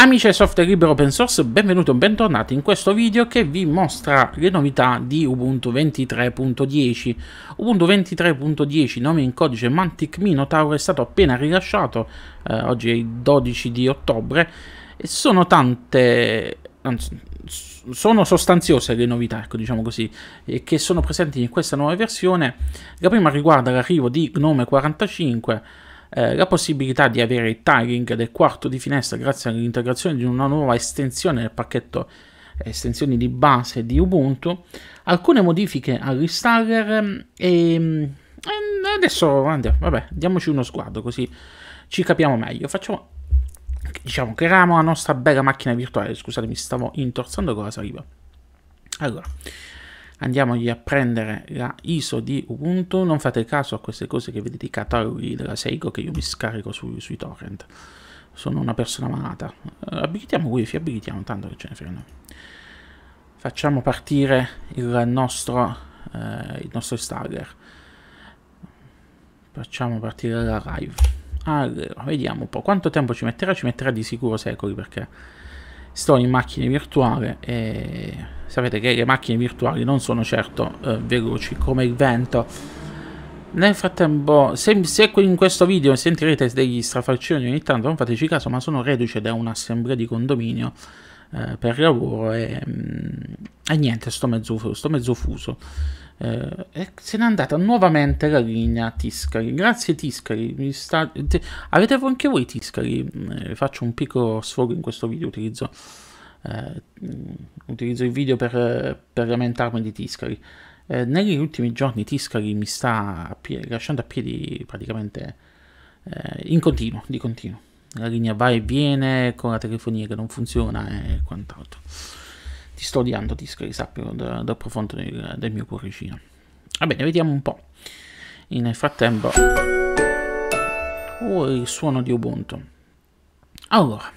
Amici del software libero open source, benvenuti o bentornati in questo video che vi mostra le novità di Ubuntu 23.10. Ubuntu 23.10, nome in codice Mantic Minotaur, è stato appena rilasciato, eh, oggi è il 12 di ottobre, e sono tante... Anzi, sono sostanziose le novità, ecco, diciamo così, che sono presenti in questa nuova versione. La prima riguarda l'arrivo di Gnome 45, eh, la possibilità di avere il tiling del quarto di finestra grazie all'integrazione di una nuova estensione del pacchetto estensioni di base di Ubuntu, alcune modifiche all'installer mm, e, mm, e adesso andiamo, vabbè, diamoci uno sguardo così ci capiamo meglio. Facciamo diciamo, creiamo la nostra bella macchina virtuale. Scusatemi, stavo intorzando con la saliva. Allora, andiamogli a prendere la ISO di Ubuntu, non fate caso a queste cose che vedete i cataloghi della Seiko che io mi scarico su, sui torrent, sono una persona malata. Eh, abilitiamo wifi, abilitiamo, tanto che ce ne frega Facciamo partire il nostro, eh, il nostro installer, facciamo partire la live. Allora, vediamo un po' quanto tempo ci metterà, ci metterà di sicuro secoli perché sto in macchina virtuale e Sapete che le macchine virtuali non sono certo eh, veloci come il vento. Nel frattempo, se, se in questo video sentirete degli strafalcioni ogni tanto, non fateci caso, ma sono reduce da un'assemblea di condominio eh, per lavoro e, mm, e, niente, sto mezzo, sto mezzo fuso. Eh, e se n'è andata nuovamente la linea Tiscali. Grazie Tiscari. Sta... Avete anche voi Tiscali? Mm, eh, faccio un piccolo sfogo in questo video, utilizzo eh, utilizzo il video per, per lamentarmi di Tiscali. Eh, negli ultimi giorni Tiscali mi sta a pie- lasciando a piedi praticamente eh, in continuo, di continuo. La linea va e viene con la telefonia che non funziona e quant'altro. Ti sto odiando Tiscari, sappilo, da, dal profondo del, del mio cuoricino. Va bene, vediamo un po'. E nel frattempo... Oh, il suono di Ubuntu. Allora,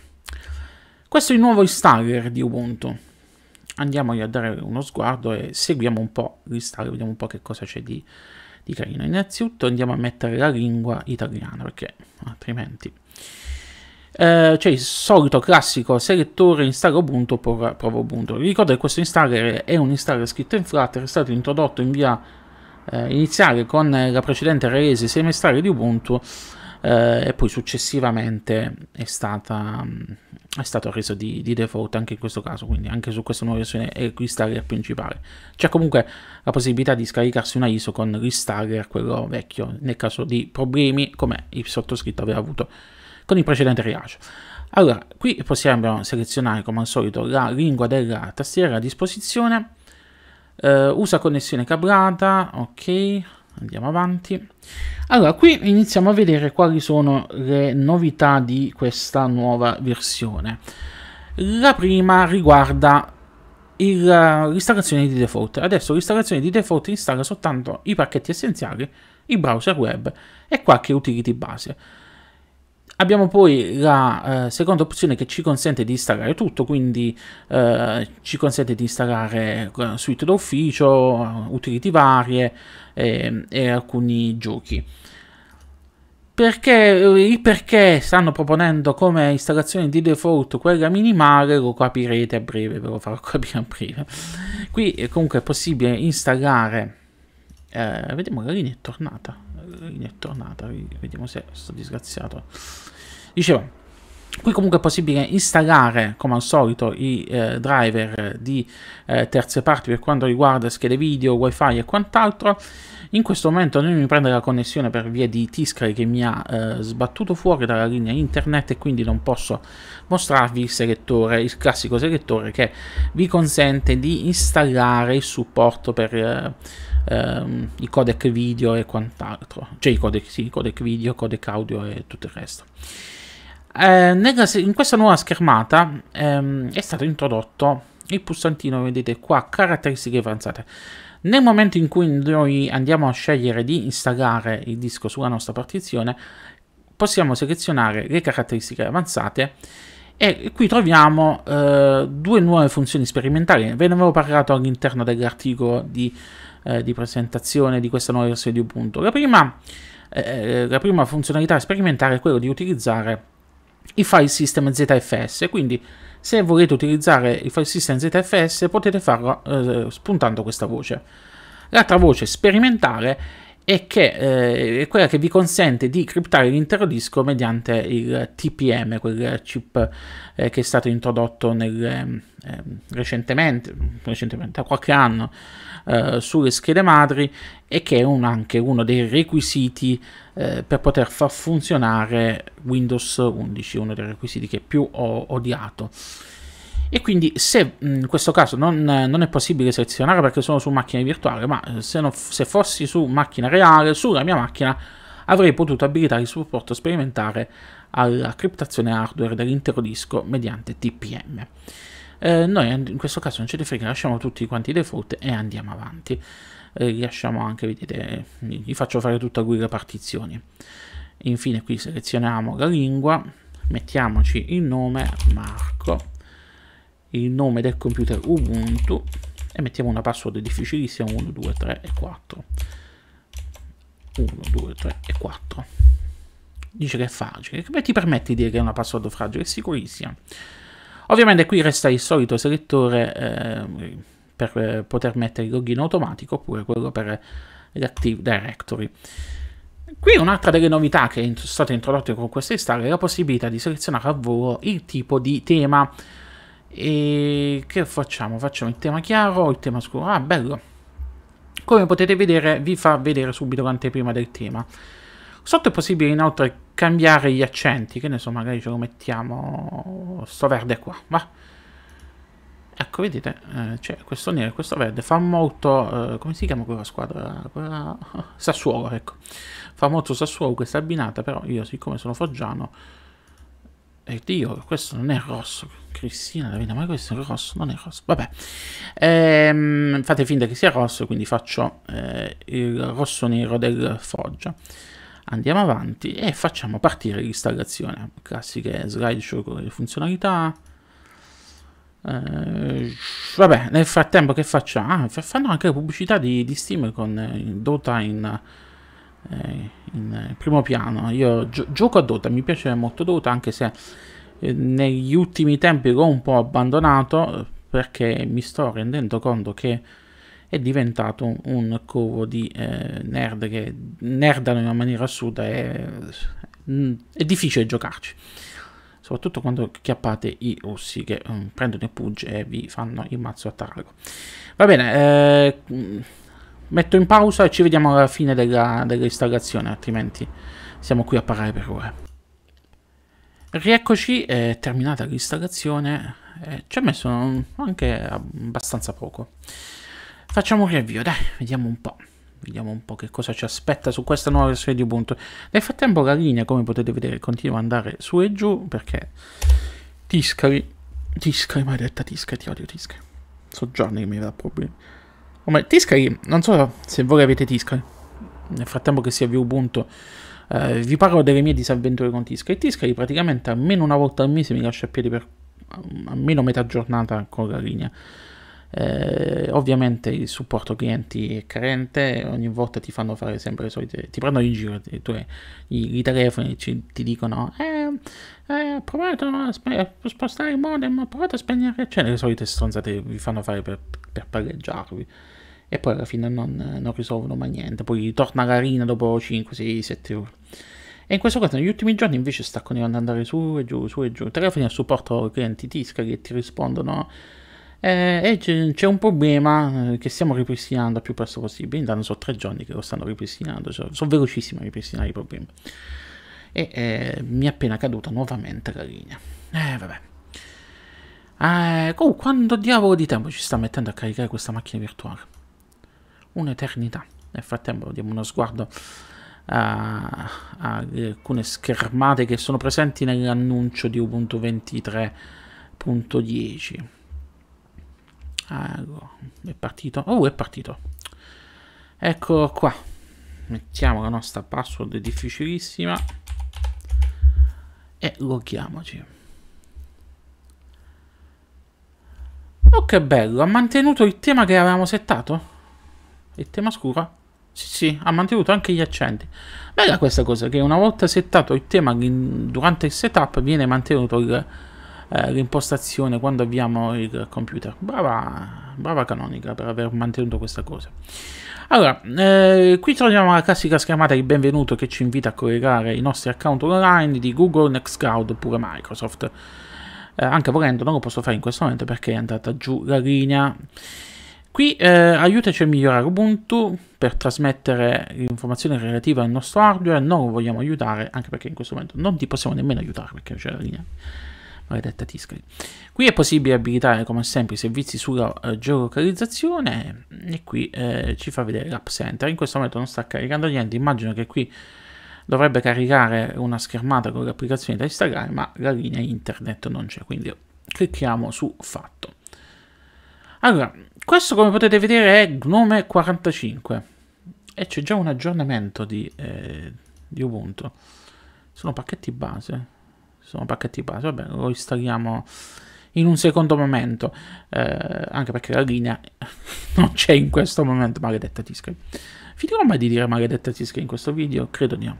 questo è il nuovo installer di Ubuntu. Andiamo a dare uno sguardo e seguiamo un po' l'installer, vediamo un po' che cosa c'è di, di carino. Innanzitutto andiamo a mettere la lingua italiana perché altrimenti... Eh, c'è cioè, il solito classico selettore installa Ubuntu per prova Ubuntu. ricordo che questo installer è un installer scritto in Flutter, è stato introdotto in via eh, iniziale con la precedente release semestrale di Ubuntu eh, e poi successivamente è stata, mm, è stato reso di, di, default anche in questo caso, quindi anche su questa nuova versione è Restagger principale. C'è comunque la possibilità di scaricarsi una ISO con l'installer, quello vecchio, nel caso di problemi come il sottoscritto aveva avuto con il precedente rilascio. Allora, qui possiamo selezionare come al solito la lingua della tastiera a disposizione, eh, usa connessione cablata, ok, andiamo avanti. Allora, qui iniziamo a vedere quali sono le novità di questa nuova versione. La prima riguarda eh, l'installazione di default. Adesso l'installazione di default installa soltanto i pacchetti essenziali, il browser web e qualche utility base. Abbiamo poi la eh, seconda opzione che ci consente di installare tutto, quindi eh, ci consente di installare eh, suite d'ufficio, eh, utility varie eh, e alcuni giochi. Perché, eh, il perché stanno proponendo come installazione di default quella minimale lo capirete a breve, ve lo farò capire a breve. Qui comunque è possibile installare... vediamo la linea è tornata, la linea è tornata, vediamo se sto disgraziato Dicevo, Qui comunque è possibile installare, come al solito, i eh, driver di eh, terze parti per quanto riguarda schede video, wifi e quant'altro. In questo momento non mi prende la connessione per via di Tiscari che mi ha eh, sbattuto fuori dalla linea internet e quindi non posso mostrarvi il selettore, il classico selettore che vi consente di installare il supporto per... Eh, ehm, i codec video e quant'altro cioè i codec, sì, i codec video, codec audio e tutto il resto eh, nella, in questa nuova schermata ehm, è stato introdotto il pulsantino, vedete qua, caratteristiche avanzate. Nel momento in cui noi andiamo a scegliere di installare il disco sulla nostra partizione, possiamo selezionare le caratteristiche avanzate e qui troviamo eh, due nuove funzioni sperimentali. Ve ne avevo parlato all'interno dell'articolo di, eh, di, presentazione di questa nuova versione di Ubuntu. La prima, eh, eh la prima funzionalità sperimentale è quella di utilizzare il file system ZFS, quindi se volete utilizzare il file system ZFS potete farlo eh, spuntando questa voce. L'altra voce sperimentale e che eh, è quella che vi consente di criptare l'intero disco mediante il TPM, quel chip eh, che è stato introdotto nel, eh, recentemente, recentemente, da qualche anno, eh, sulle schede madri e che è un, anche uno dei requisiti eh, per poter far funzionare Windows 11, uno dei requisiti che più ho odiato e quindi se in questo caso non, non, è possibile selezionare perché sono su macchina virtuale ma se, non, se fossi su macchina reale sulla mia macchina avrei potuto abilitare il supporto sperimentare alla criptazione hardware dell'intero disco mediante TPM eh, noi in questo caso non ce ne frega lasciamo tutti quanti i default e andiamo avanti eh, lasciamo anche vedete eh, gli faccio fare tutta qui le partizioni infine qui selezioniamo la lingua mettiamoci il nome Marco il nome del computer Ubuntu e mettiamo una password difficilissima 1, 2, 3 e 4 1, 2, 3 e 4 dice che è fragile beh ti permette di dire che è una password fragile è sicurissima ovviamente qui resta il solito selettore ehm, eh, per poter mettere il login automatico oppure quello per l'Active Directory Qui un'altra delle novità che è stata introdotta con questa install è la possibilità di selezionare a volo il tipo di tema e che facciamo? Facciamo il tema chiaro o il tema scuro? Ah, bello. Come potete vedere, vi fa vedere subito l'anteprima del tema. Sotto è possibile inoltre cambiare gli accenti, che ne so, magari ce lo mettiamo sto verde qua, va. Ecco, vedete, eh, c'è questo nero e questo verde, fa molto, eh, come si chiama quella squadra? Quella... Sassuolo, ecco. Fa molto Sassuolo questa abbinata, però io siccome sono foggiano, e Dio, questo non è rosso, Cristina Davina, ma questo è rosso, non è rosso, vabbè. Ehm, fate finta che sia rosso, quindi faccio eh, il rosso nero del Foggia. Andiamo avanti e facciamo partire l'installazione. Classiche slideshow con le funzionalità. Eh, vabbè, nel frattempo che facciamo? Ah, fanno anche pubblicità di, di Steam con eh, Dota in, eh, in primo piano. Io gio gioco a Dota, mi piace molto Dota, anche se negli ultimi tempi l'ho un po' abbandonato perché mi sto rendendo conto che è diventato un, covo di eh, nerd che nerdano in una maniera assurda e è difficile giocarci soprattutto quando chiappate i russi che um, prendono i pugge e vi fanno il mazzo a tarago va bene eh, metto in pausa e ci vediamo alla fine della, dell'installazione altrimenti siamo qui a parlare per ora Rieccoci, è terminata l'installazione, eh, ci ha messo anche abbastanza poco. Facciamo un riavvio, dai, vediamo un po'. Vediamo un po' che cosa ci aspetta su questa nuova versione di Ubuntu. Nel frattempo la linea, come potete vedere, continua ad andare su e giù, perché Tiscari, Tiscari, maledetta Tiscali, ti odio Tiscali. So giorni che mi verrà problemi. Ormai, Tiscari, non so se voi avete Tiscali. Nel frattempo che si avvia Ubuntu eh, vi parlo delle mie disavventure con Tiscali. Tiscali praticamente almeno una volta al mese mi lascia a piedi per almeno metà giornata con la linea. Eh, ovviamente il supporto clienti è carente, ogni volta ti fanno fare sempre le solite, ti prendono in giro i, tuoi, i, i telefoni, ci, ti dicono eh, eh, provate a spe- spostare il modem, provate a spegnere, cioè le solite stronzate vi fanno fare per, per pareggiarvi e poi alla fine non, non risolvono mai niente, poi torna carina dopo 5-6-7 ore. E in questo caso negli ultimi giorni invece sta continuando andare su e giù, su e giù. Telefoni al supporto clienti Tisca che ti rispondono eh, e c'è un problema eh, che stiamo ripristinando il più presto possibile. Intanto sono tre giorni che lo stanno ripristinando, cioè, sono velocissimo a ripristinare i problemi. E eh, mi è appena caduta nuovamente la linea. Eh vabbè. Eh, oh, quanto diavolo di tempo ci sta mettendo a caricare questa macchina virtuale? un'eternità. Nel frattempo diamo uno sguardo a, a alcune schermate che sono presenti nell'annuncio di Ubuntu 23.10. Allora, è partito. Oh, è partito. Ecco qua. Mettiamo la nostra password difficilissima e loghiamoci. Oh, che bello! Ha mantenuto il tema che avevamo settato? Il tema scuro? Sì, sì, ha mantenuto anche gli accenti. Bella questa cosa, che una volta settato il tema, durante il setup viene mantenuto il, eh, l'impostazione quando avviamo il computer. Brava, brava Canonica per aver mantenuto questa cosa. Allora, eh, qui troviamo la classica schermata di benvenuto che ci invita a collegare i nostri account online di Google, Nextcloud oppure Microsoft. Eh, anche volendo non lo posso fare in questo momento perché è andata giù la linea. Qui eh, aiutaci a migliorare Ubuntu per trasmettere informazioni relative al nostro hardware, non vogliamo aiutare, anche perché in questo momento non ti possiamo nemmeno aiutare perché c'è la linea maledetta Tiscali. Qui è possibile abilitare come sempre i servizi sulla eh, geolocalizzazione e qui eh, ci fa vedere l'App Center, in questo momento non sta caricando niente, immagino che qui dovrebbe caricare una schermata con le applicazioni da installare, ma la linea internet non c'è, quindi clicchiamo su fatto. Allora, questo come potete vedere è Gnome 45 e c'è già un aggiornamento di, eh, di, Ubuntu. Sono pacchetti base. Sono pacchetti base, vabbè, lo installiamo in un secondo momento, eh, anche perché la linea non c'è in questo momento, maledetta Tisca. Finirò mai di dire maledetta Tisca in questo video? Credo di no.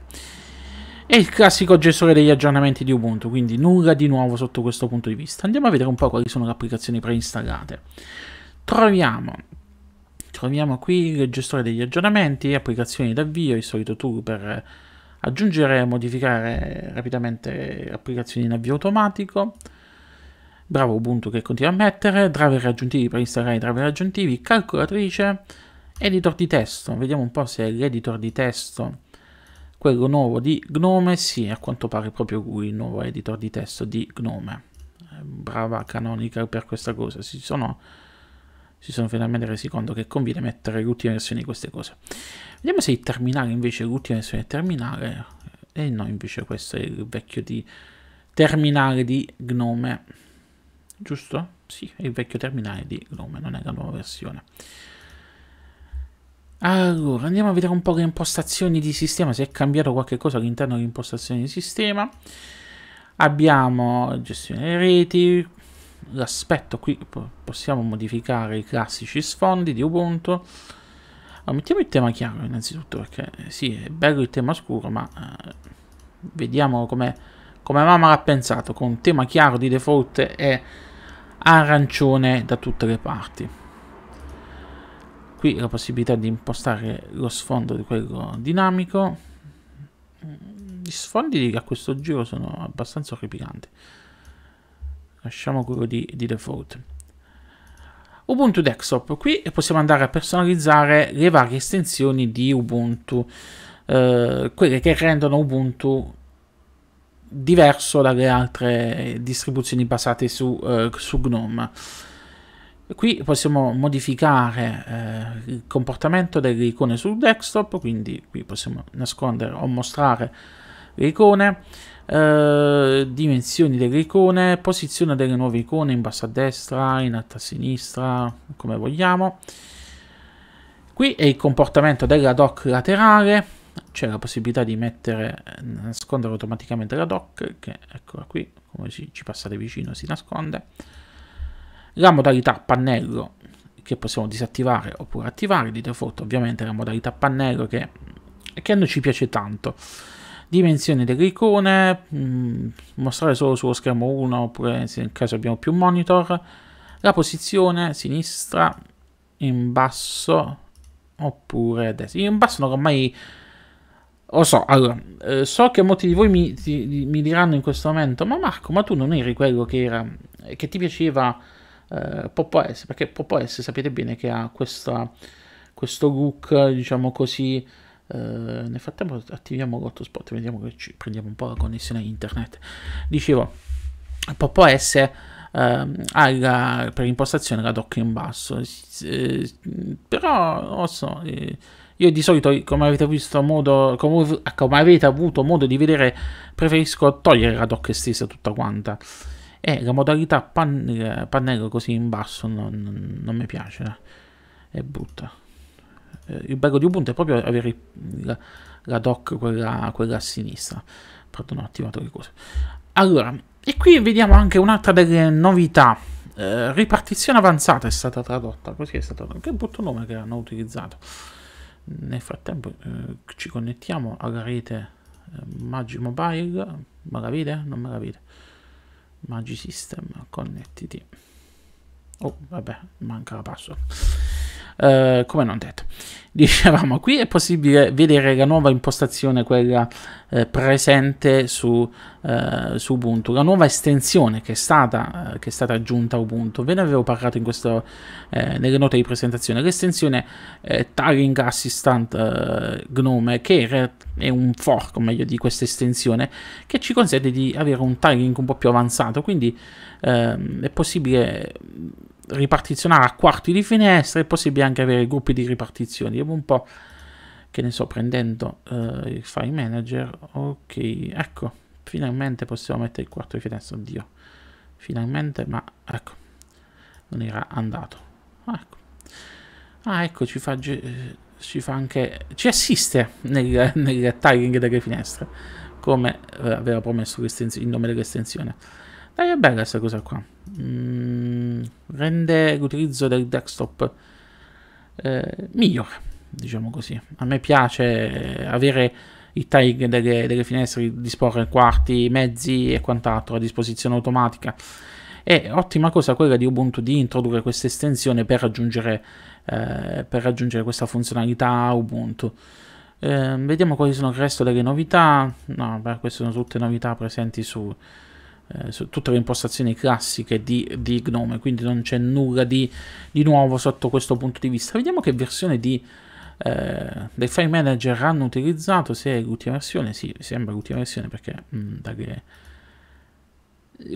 È il classico gestore degli aggiornamenti di Ubuntu, quindi nulla di nuovo sotto questo punto di vista. Andiamo a vedere un po' quali sono le applicazioni preinstallate. Troviamo, troviamo qui il gestore degli aggiornamenti, applicazioni d'avvio, il solito tool per aggiungere e modificare rapidamente applicazioni in avvio automatico. Bravo Ubuntu che continua a mettere, driver aggiuntivi per installare i driver aggiuntivi, calcolatrice, editor di testo. Vediamo un po' se è l'editor di testo, quello nuovo di Gnome, sì, a quanto pare proprio lui il nuovo editor di testo di Gnome. Brava Canonical per questa cosa, si sono si sono finalmente resi conto che conviene mettere l'ultima versione di queste cose. Vediamo se il terminale invece è l'ultima versione del terminale. E no, invece questo è il vecchio di terminale di Gnome. Giusto? Sì, è il vecchio terminale di Gnome, non è la nuova versione. Allora, andiamo a vedere un po' le impostazioni di sistema, se è cambiato qualche cosa all'interno delle impostazioni di sistema. Abbiamo gestione delle reti, l'aspetto qui possiamo modificare i classici sfondi di Ubuntu allora, ah, mettiamo il tema chiaro innanzitutto perché eh, sì è bello il tema scuro ma eh, vediamo come come mamma l'ha pensato con tema chiaro di default è arancione da tutte le parti qui la possibilità di impostare lo sfondo di quello dinamico mm, gli sfondi a questo giro sono abbastanza orripilanti lasciamo quello di, di default. Ubuntu Desktop, qui possiamo andare a personalizzare le varie estensioni di Ubuntu, eh, quelle che rendono Ubuntu diverso dalle altre distribuzioni basate su, eh, su GNOME. Qui possiamo modificare eh, il comportamento delle icone sul desktop, quindi qui possiamo nascondere o mostrare icone, eh, dimensioni delle icone, posizione delle nuove icone in basso a destra, in alto a sinistra, come vogliamo. Qui è il comportamento della dock laterale, c'è la possibilità di mettere, nascondere automaticamente la dock, che eccola qui, come ci, ci passate vicino si nasconde. La modalità pannello che possiamo disattivare oppure attivare, di default ovviamente la modalità pannello che, che a noi ci piace tanto dimensione dell'icone, mh, mm, mostrare solo sullo schermo 1 oppure se in caso abbiamo più monitor, la posizione sinistra, in basso oppure destra. Io in basso non ho mai... Lo so, allora, eh, so che molti di voi mi, ti, mi, diranno in questo momento, ma Marco, ma tu non eri quello che, era, che ti piaceva eh, Popo S, perché Popo S sapete bene che ha questa, questo look, diciamo così, Uh, nel frattempo attiviamo l'hotspot, vediamo che ci prendiamo un po' la connessione internet. Dicevo, Popo S uh, ha la, per impostazione la doc in basso, eh, però non so, eh, io di solito, come avete, modo, come, ecco, come avete avuto modo di vedere, preferisco togliere la doc stessa tutta quanta. E la modalità pan, eh, pannello così in basso non, non, non mi piace, eh, è brutta. Eh, il bello di Ubuntu è proprio avere la, la doc, quella, quella, a sinistra. non ho attivato le cose. Allora, e qui vediamo anche un'altra delle novità. Eh, ripartizione avanzata è stata tradotta, così è stato. Che brutto nome che hanno utilizzato. Nel frattempo eh, ci connettiamo alla rete eh, Magi Mobile. Me la vede? Non me la vede. Magi System, connettiti. Oh, vabbè, manca la password. Eh, come non detto. Dicevamo, qui è possibile vedere la nuova impostazione, quella eh, presente su, eh, su, Ubuntu, la nuova estensione che è, stata, eh, che è stata aggiunta a Ubuntu. Ve ne avevo parlato questo, eh, nelle note di presentazione. L'estensione eh, Tagging Assistant Gnome, che è un fork, meglio, di questa estensione, che ci consente di avere un tagging un po' più avanzato, quindi ehm, è possibile ripartizionare a quarti di finestra è possibile anche avere gruppi di ripartizioni. Vediamo un po' che ne sto prendendo uh, il file manager. Ok, ecco, finalmente possiamo mettere il quarto di finestra. Oddio, finalmente, ma ecco, non era andato. Ah, ecco, ah, ecco ci, fa, ci fa anche, ci assiste nel, nel tagging delle finestre, come eh, aveva promesso in nome dell'estensione. Dai, è bella questa cosa qua. Mm rende l'utilizzo del desktop eh, migliore, diciamo così. A me piace eh, avere i tag delle, delle finestre, disporre quarti, mezzi e quant'altro a disposizione automatica. È ottima cosa quella di Ubuntu di introdurre questa estensione per raggiungere, eh, per raggiungere questa funzionalità Ubuntu. Eh, vediamo quali sono il resto delle novità. No, beh, queste sono tutte novità presenti su, eh, tutte le impostazioni classiche di, di Gnome, quindi non c'è nulla di, di, nuovo sotto questo punto di vista. Vediamo che versione di, eh, del file manager hanno utilizzato, se è l'ultima versione, sì, sembra l'ultima versione perché mh, mm, dalle...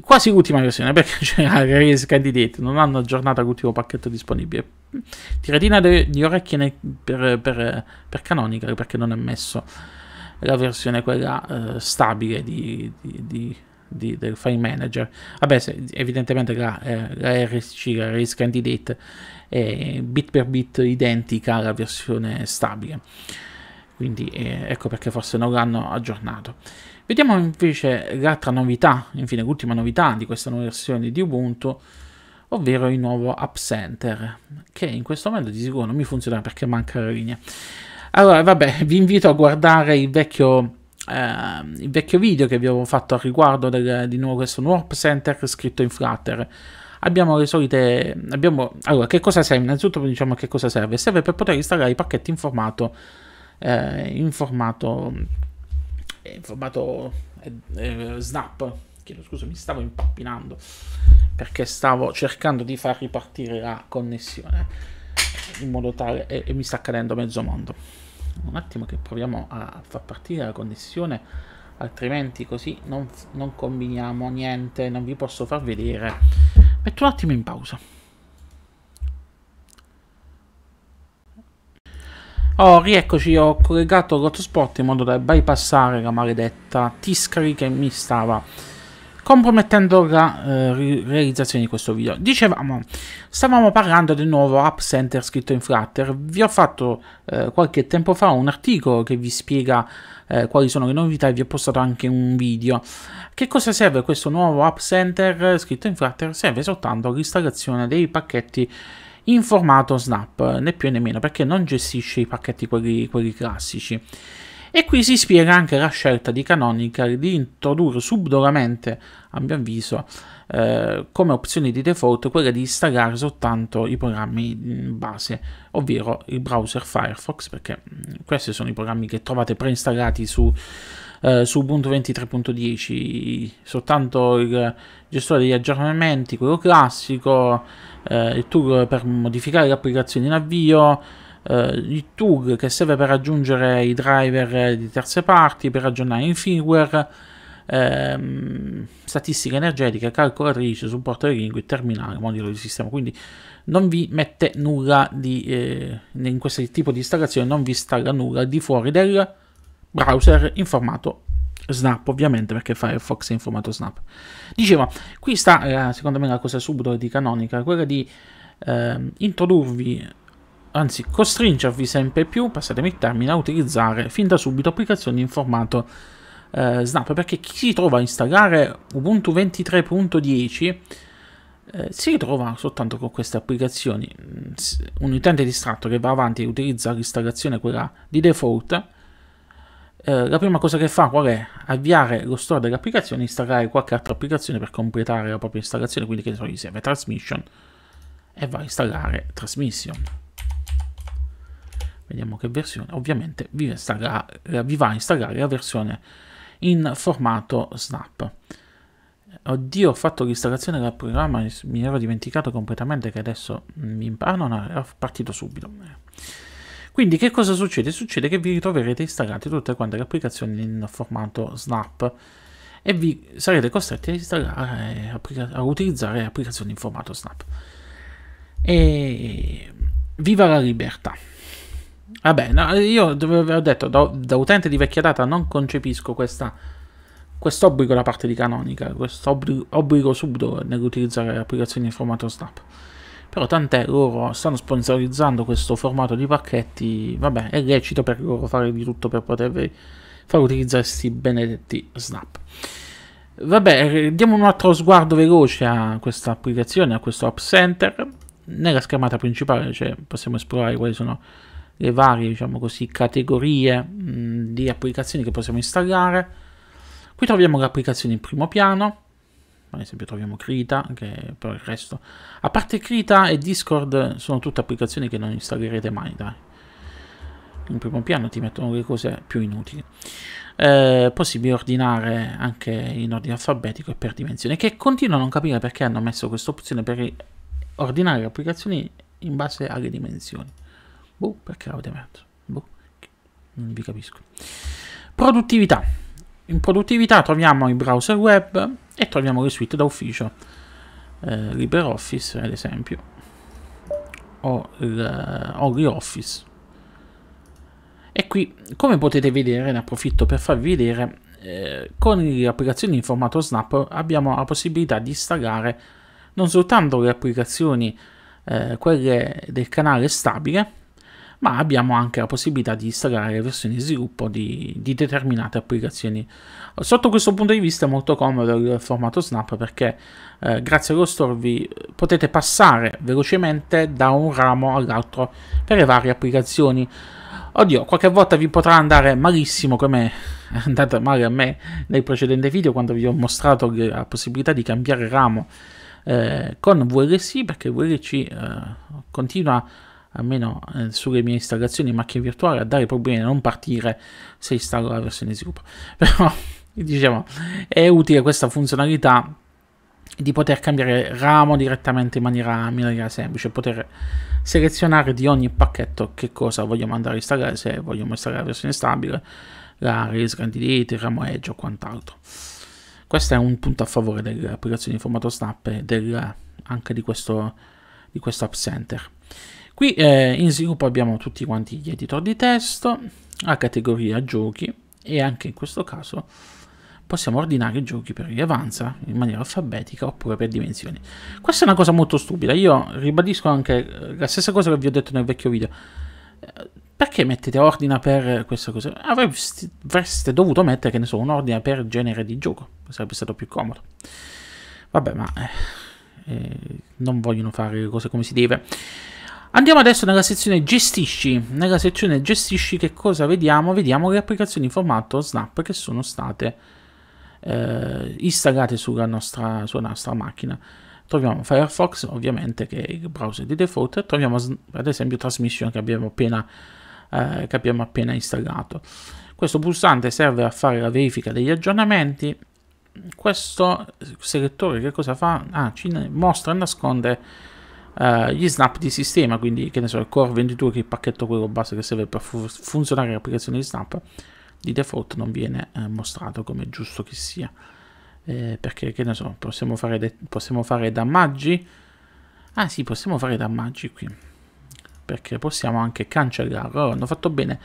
quasi l'ultima versione perché c'era la release candidate, non hanno aggiornato l'ultimo pacchetto disponibile. Tiratina di orecchie ne, per, per, per Canonical perché non è messo la versione quella eh, stabile di, di di, del file manager. Vabbè, se, evidentemente la, eh, la RSC, la Race Candidate, è bit per bit identica alla versione stabile. Quindi eh, ecco perché forse non l'hanno aggiornato. Vediamo invece l'altra novità, infine l'ultima novità di questa nuova versione di Ubuntu, ovvero il nuovo App Center, che in questo momento di sicuro non mi funziona perché manca la linea. Allora, vabbè, vi invito a guardare il vecchio eh, il vecchio video che vi avevo fatto al riguardo del, di nuovo questo Warp center scritto in Flutter. Abbiamo le solite. Abbiamo, allora, che cosa serve? Innanzitutto diciamo che cosa serve. Serve per poter installare i pacchetti in formato. Eh, in formato. Eh, in formato eh, eh, snap. Chiedo scusa, mi stavo impappinando perché stavo cercando di far ripartire la connessione in modo tale e, e mi sta cadendo mezzo mondo un attimo che proviamo a far partire la connessione altrimenti così non, non combiniamo niente non vi posso far vedere metto un attimo in pausa Oh, rieccoci, ho collegato l'hotspot in modo da bypassare la maledetta Tiscari che mi stava compromettendo la eh, realizzazione di questo video. Dicevamo, stavamo parlando del nuovo App Center scritto in Flutter, vi ho fatto eh, qualche tempo fa un articolo che vi spiega eh, quali sono le novità e vi ho postato anche un video. Che cosa serve questo nuovo App Center eh, scritto in Flutter? Serve soltanto l'installazione dei pacchetti in formato snap, eh, né più né meno, perché non gestisce i pacchetti quelli, quelli classici. E qui si spiega anche la scelta di Canonical di introdurre subdolamente, a mio avviso, eh, come opzione di default quella di installare soltanto i programmi in base, ovvero il browser Firefox, perché mm, questi sono i programmi che trovate preinstallati su, eh, su Ubuntu 23.10, soltanto il gestore degli aggiornamenti, quello classico, eh, il tool per modificare le applicazioni in avvio, eh, il TUG che serve per aggiungere i driver eh, di terze parti, per aggiornare in firmware, ehm, statistiche energetiche, calcolatrice, supporto lingue, terminale, modulo di sistema. Quindi non vi mette nulla di, eh, in questo tipo di installazione, non vi installa nulla di fuori del browser in formato Snap ovviamente perché Firefox è in formato Snap. Dicevo, qui sta eh, secondo me la cosa subito di canonica, quella di eh, introdurvi anzi costringervi sempre più, passatemi il termine, a utilizzare fin da subito applicazioni in formato eh, Snap, perché chi si trova a installare Ubuntu 23.10 eh, si ritrova soltanto con queste applicazioni. Mm, un utente distratto che va avanti e utilizza l'installazione quella di default, eh, la prima cosa che fa qual è? Avviare lo store dell'applicazione e installare qualche altra applicazione per completare la propria installazione, quindi che ne so, gli serve Transmission e va a installare Transmission vediamo che versione, ovviamente vi, installa, eh, vi va a installare la versione in formato snap. Oddio, ho fatto l'installazione del programma, mi ero dimenticato completamente che adesso mi imparano, no, era partito subito. Quindi che cosa succede? Succede che vi ritroverete installate tutte quante le applicazioni in formato snap e vi sarete costretti a installare, a utilizzare applicazioni in formato snap. E viva la libertà! Vabbè, no, io dove ho detto, da, da, utente di vecchia data non concepisco questa, obbligo da parte di Canonical, questo obbligo subito nell'utilizzare applicazioni in formato Snap. Però tant'è, loro stanno sponsorizzando questo formato di pacchetti, vabbè, è lecito per loro fare di tutto per potervi far utilizzare questi benedetti Snap. Vabbè, diamo un altro sguardo veloce a questa applicazione, a questo App Center. Nella schermata principale cioè, possiamo esplorare quali sono le varie diciamo così, categorie mh, mm, di applicazioni che possiamo installare. Qui troviamo le applicazioni in primo piano, ad esempio troviamo Krita, che per il resto... A parte Krita e Discord sono tutte applicazioni che non installerete mai, dai. In primo piano ti mettono le cose più inutili. Eh, possibile ordinare anche in ordine alfabetico e per dimensione, che continuo a non capire perché hanno messo questa opzione per ordinare le applicazioni in base alle dimensioni. Boh, perché l'avete aperto? Boh, non vi capisco. Produttività. In produttività troviamo i browser web e troviamo le suite da ufficio. Eh, LibreOffice, ad esempio, o, il, eh, o LibreOffice. E qui, come potete vedere, ne approfitto per farvi vedere, eh, con le applicazioni in formato Snap abbiamo la possibilità di installare non soltanto le applicazioni, eh, quelle del canale stabile, ma abbiamo anche la possibilità di installare le versioni di sviluppo di, di determinate applicazioni. Sotto questo punto di vista è molto comodo il formato Snap perché eh, grazie allo store vi potete passare velocemente da un ramo all'altro per le varie applicazioni. Oddio, qualche volta vi potrà andare malissimo come è andato male a me nel precedente video quando vi ho mostrato la possibilità di cambiare ramo eh, con VLC perché VLC eh, continua a almeno eh, sulle mie installazioni in macchina virtuale, a dare problemi a non partire se installo la versione sviluppo. Però, diciamo, è utile questa funzionalità di poter cambiare ramo direttamente in maniera, in maniera semplice, poter selezionare di ogni pacchetto che cosa vogliamo andare a installare, se vogliamo installare la versione stabile, la release candidate, il ramo edge o quant'altro. Questo è un punto a favore delle applicazioni in formato snap e del, anche di questo, di questo app center. Qui eh, in sviluppo abbiamo tutti quanti gli editor di testo, la categoria giochi e anche in questo caso possiamo ordinare i giochi per rilevanza in maniera alfabetica oppure per dimensioni. Questa è una cosa molto stupida, io ribadisco anche eh, la stessa cosa che vi ho detto nel vecchio video. Eh, perché mettete ordine per questa cosa? Avreste, avreste dovuto mettere, che ne so, un ordine per genere di gioco, sarebbe stato più comodo. Vabbè, ma eh, eh, non vogliono fare le cose come si deve. Andiamo adesso nella sezione gestisci. Nella sezione gestisci che cosa vediamo? Vediamo le applicazioni in formato Snap che sono state eh, installate sulla nostra, sulla nostra, macchina. Troviamo Firefox ovviamente che è il browser di default, troviamo ad esempio Transmission che abbiamo appena, eh, che abbiamo appena installato. Questo pulsante serve a fare la verifica degli aggiornamenti. Questo selettore che cosa fa? Ah, ci mostra e nasconde eh, gli snap di sistema, quindi che ne so, il core 22 che è il pacchetto quello base che serve per fu funzionare l'applicazione di snap, di default non viene eh, mostrato come giusto che sia. Eh, perché che ne so, possiamo fare, possiamo fare damaggi. Ah sì, possiamo fare damaggi qui. Perché possiamo anche cancellarlo. Allora, hanno fatto bene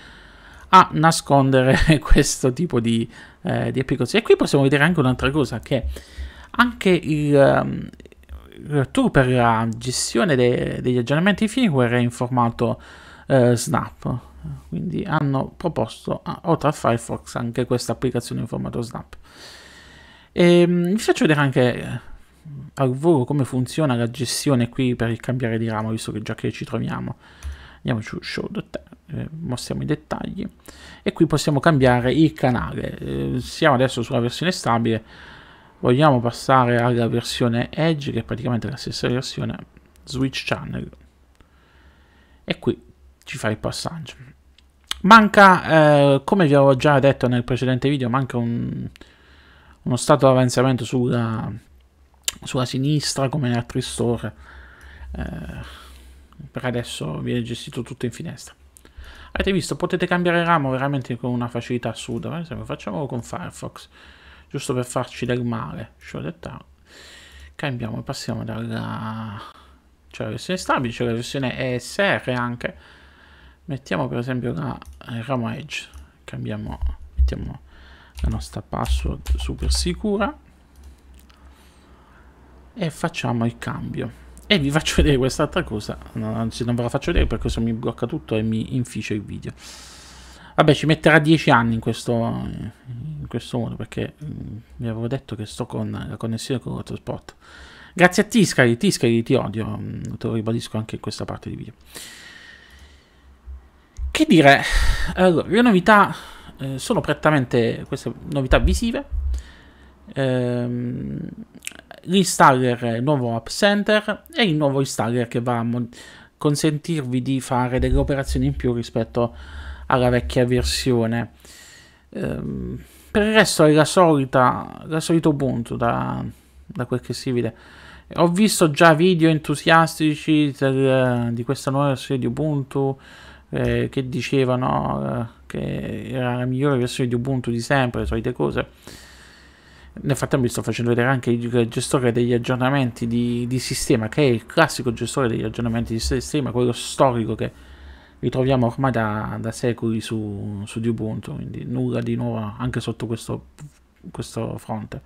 a nascondere questo tipo di, eh, di applicazioni. E qui possiamo vedere anche un'altra cosa, che anche il, ehm, eh, tu per la gestione de- degli aggiornamenti firmware in formato eh, Snap. Quindi hanno proposto, oltre a Firefox, anche questa applicazione in formato Snap. E, ehm, vi faccio vedere anche eh, al volo come funziona la gestione qui per il cambiare di ramo, visto che già che ci troviamo. Andiamo su Show eh, mostriamo i dettagli. E qui possiamo cambiare il canale. siamo adesso sulla versione stabile vogliamo passare alla versione Edge, che è praticamente la stessa versione Switch Channel. E qui ci fa il passaggio. Manca, eh, come vi avevo già detto nel precedente video, manca un, uno stato di avanzamento sulla, sulla sinistra come in altri store. Eh, per adesso viene gestito tutto in finestra. Avete visto, potete cambiare ramo veramente con una facilità assurda. Eh? facciamolo con Firefox giusto per farci del male. Show Cambiamo e passiamo dalla... C'è cioè, la versione stabile, c'è cioè la versione ESR anche. Mettiamo per esempio la eh, RAM Edge. Cambiamo, mettiamo la nostra password super sicura. E facciamo il cambio. E vi faccio vedere quest'altra cosa, anzi non ve la faccio vedere perché se mi blocca tutto e mi inficia il video. Vabbè, ci metterà 10 anni in questo, in questo modo, perché vi mm, avevo detto che sto con la connessione con l'altro spot. Grazie a Tiscari, Tiscari ti odio, mm, te lo ribadisco anche in questa parte di video. Che dire, allora, le novità eh, sono prettamente queste novità visive. Ehm, l'installer, il nuovo App Center e il nuovo installer che va a consentirvi di fare delle operazioni in più rispetto a alla vecchia versione. Ehm, per il resto è la solita, la solita Ubuntu da, da quel che si vede. Ho visto già video entusiastici del, di questa nuova versione di Ubuntu eh, che dicevano eh, che era la migliore versione di Ubuntu di sempre, le solite cose. Nel frattempo vi sto facendo vedere anche il gestore degli aggiornamenti di, di sistema, che è il classico gestore degli aggiornamenti di sistema, quello storico che li troviamo ormai da, da secoli su, su, di Ubuntu, quindi nulla di nuovo anche sotto questo, questo fronte.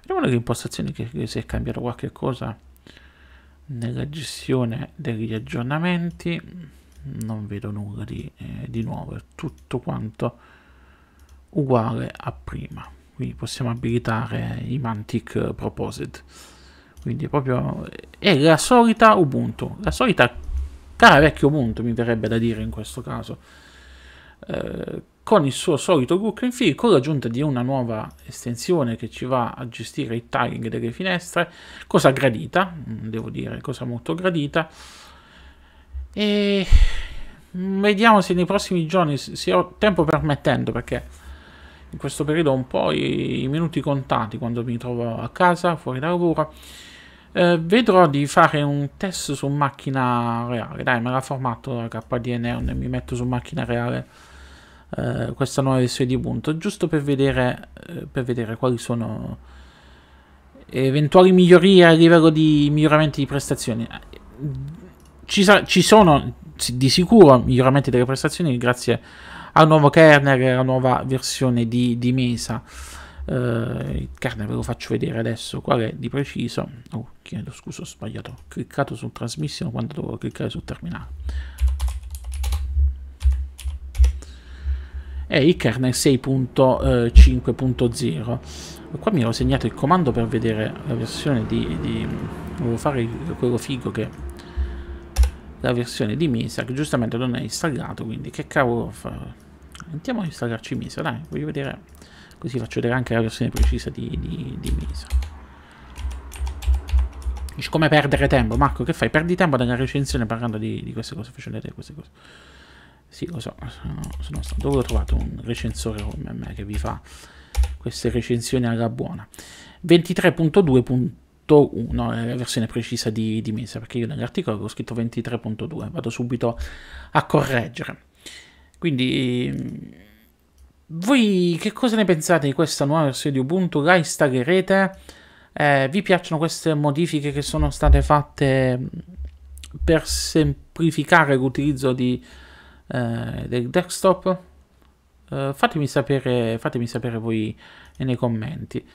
Vediamo le impostazioni che, che si è cambiato qualche cosa nella gestione degli aggiornamenti. Non vedo nulla di, eh, di nuovo, è tutto quanto uguale a prima. Quindi possiamo abilitare i Mantic Proposed. Quindi proprio è la solita Ubuntu, la solita cara vecchio Monte mi verrebbe da dire in questo caso, eh, con il suo solito Cook in Fill, con l'aggiunta di una nuova estensione che ci va a gestire il tagging delle finestre, cosa gradita, mm, devo dire, cosa molto gradita, e vediamo se nei prossimi giorni, se ho tempo permettendo, perché in questo periodo ho un po' i, i minuti contati quando mi trovo a casa, fuori da lavoro, eh, vedrò di fare un test su macchina reale. Dai, me l'ha formato KDE Neon e mi metto su macchina reale eh, questa nuova versione di Ubuntu, giusto per vedere, eh, per vedere quali sono eventuali migliorie a livello di miglioramenti di prestazioni. Ci, ci sono di sicuro miglioramenti delle prestazioni grazie al nuovo kernel e alla nuova versione di, di Mesa eh, carne ve lo faccio vedere adesso qual è di preciso oh chiedo scusa ho sbagliato ho cliccato su trasmissione quando dovevo cliccare sul terminale è il kernel 6.5.0 eh, qua mi ero segnato il comando per vedere la versione di, di volevo fare quello figo che la versione di Mesa che giustamente non è installato quindi che cavolo fa andiamo a installarci Mesa dai voglio vedere così faccio vedere anche la versione precisa di, di, di Misa. Dici come perdere tempo, Marco? Che fai? Perdi tempo nella recensione parlando di, di queste cose, facendo vedere queste cose. Sì, lo so, sono, sono stato. Dove ho trovato un recensore come me che vi fa queste recensioni alla buona? 23.2.1 è la versione precisa di, di Mesa, perché io nell'articolo avevo scritto 23.2, vado subito a correggere. Quindi voi che cosa ne pensate di questa nuova versione di Ubuntu? La installerete? Eh, vi piacciono queste modifiche che sono state fatte mm, per semplificare l'utilizzo eh, del desktop? Eh, fatemi, sapere, fatemi sapere voi nei commenti.